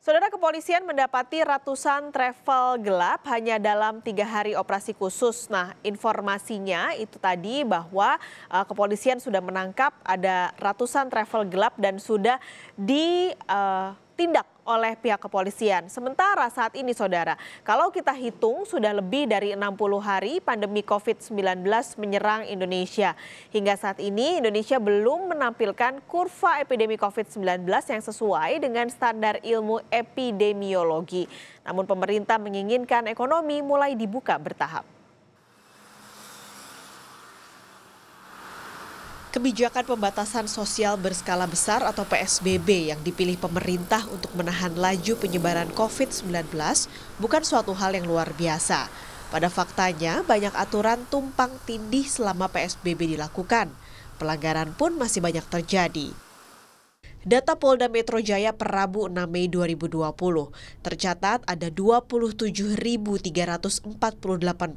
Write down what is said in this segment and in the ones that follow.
Saudara kepolisian mendapati ratusan travel gelap hanya dalam tiga hari operasi khusus. Nah, informasinya itu tadi bahwa uh, kepolisian sudah menangkap ada ratusan travel gelap dan sudah ditindak eh, oleh pihak kepolisian. Sementara saat ini Saudara, kalau kita hitung sudah lebih dari 60 hari pandemi COVID-19 menyerang Indonesia. Hingga saat ini Indonesia belum menampilkan kurva epidemi COVID-19 yang sesuai dengan standar ilmu epidemiologi. Namun pemerintah menginginkan ekonomi mulai dibuka bertahap. Kebijakan pembatasan sosial berskala besar atau PSBB yang dipilih pemerintah untuk menahan laju penyebaran COVID-19 bukan suatu hal yang luar biasa. Pada faktanya, banyak aturan tumpang tindih selama PSBB dilakukan. Pelanggaran pun masih banyak terjadi. Data Polda Metro Jaya per Rabu 6 Mei 2020 tercatat ada 27.348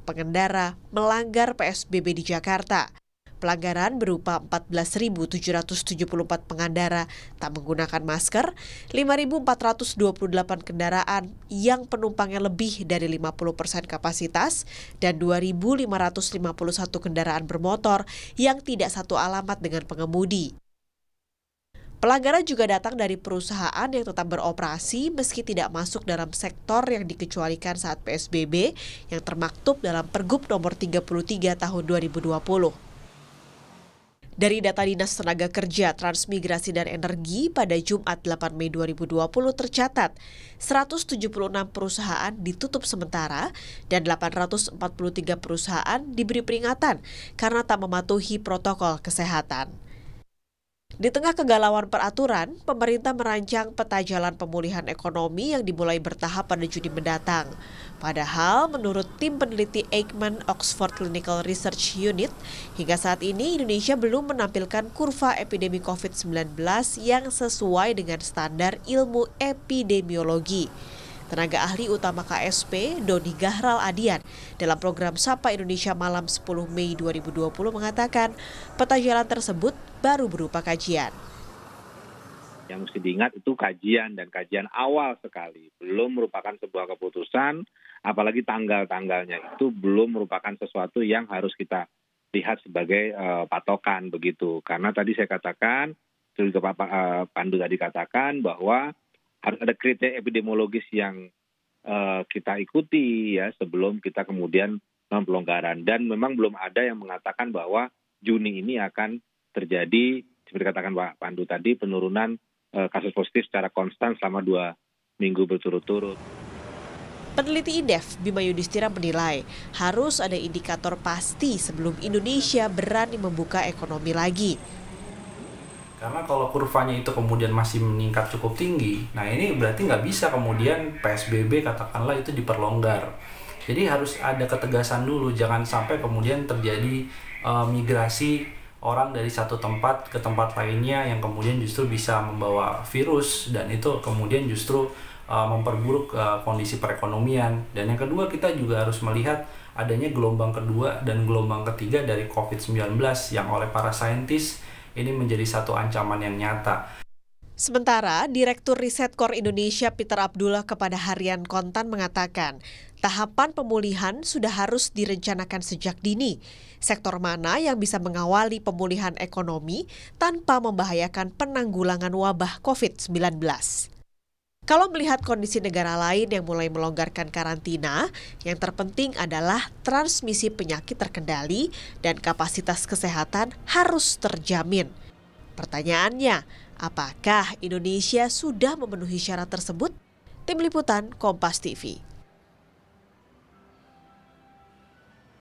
pengendara melanggar PSBB di Jakarta pelanggaran berupa 14.774 pengendara tak menggunakan masker, 5.428 kendaraan yang penumpangnya lebih dari 50% kapasitas, dan 2.551 kendaraan bermotor yang tidak satu alamat dengan pengemudi. Pelanggaran juga datang dari perusahaan yang tetap beroperasi meski tidak masuk dalam sektor yang dikecualikan saat PSBB yang termaktub dalam Pergub nomor 33 tahun 2020. Dari data Dinas Tenaga Kerja, Transmigrasi dan Energi pada Jumat 8 Mei 2020 tercatat 176 perusahaan ditutup sementara dan 843 perusahaan diberi peringatan karena tak mematuhi protokol kesehatan. Di tengah kegalauan peraturan, pemerintah merancang peta jalan pemulihan ekonomi yang dimulai bertahap pada Juni mendatang. Padahal, menurut tim peneliti Eichmann Oxford Clinical Research Unit, hingga saat ini Indonesia belum menampilkan kurva epidemi COVID-19 yang sesuai dengan standar ilmu epidemiologi tenaga ahli utama KSP Doni Gahral Adian dalam program Sapa Indonesia Malam 10 Mei 2020 mengatakan peta jalan tersebut baru berupa kajian. Yang mesti diingat itu kajian dan kajian awal sekali, belum merupakan sebuah keputusan, apalagi tanggal-tanggalnya itu belum merupakan sesuatu yang harus kita lihat sebagai uh, patokan begitu. Karena tadi saya katakan, juga eh, Pandu tadi katakan bahwa harus ada kriteria epidemiologis yang uh, kita ikuti ya sebelum kita kemudian melakukan pelonggaran dan memang belum ada yang mengatakan bahwa Juni ini akan terjadi seperti katakan Pak Pandu tadi penurunan uh, kasus positif secara konstan selama dua minggu berturut-turut. Peneliti IDEF Bima Yudhistira menilai harus ada indikator pasti sebelum Indonesia berani membuka ekonomi lagi. Karena kalau kurvanya itu kemudian masih meningkat cukup tinggi, nah ini berarti nggak bisa kemudian PSBB katakanlah itu diperlonggar. Jadi harus ada ketegasan dulu, jangan sampai kemudian terjadi uh, migrasi orang dari satu tempat ke tempat lainnya yang kemudian justru bisa membawa virus dan itu kemudian justru uh, memperburuk uh, kondisi perekonomian. Dan yang kedua kita juga harus melihat adanya gelombang kedua dan gelombang ketiga dari COVID-19 yang oleh para saintis ini menjadi satu ancaman yang nyata. Sementara, Direktur Riset Kor Indonesia Peter Abdullah kepada Harian Kontan mengatakan, tahapan pemulihan sudah harus direncanakan sejak dini. Sektor mana yang bisa mengawali pemulihan ekonomi tanpa membahayakan penanggulangan wabah COVID-19. Kalau melihat kondisi negara lain yang mulai melonggarkan karantina, yang terpenting adalah transmisi penyakit terkendali dan kapasitas kesehatan harus terjamin. Pertanyaannya, apakah Indonesia sudah memenuhi syarat tersebut? Tim Liputan Kompas TV.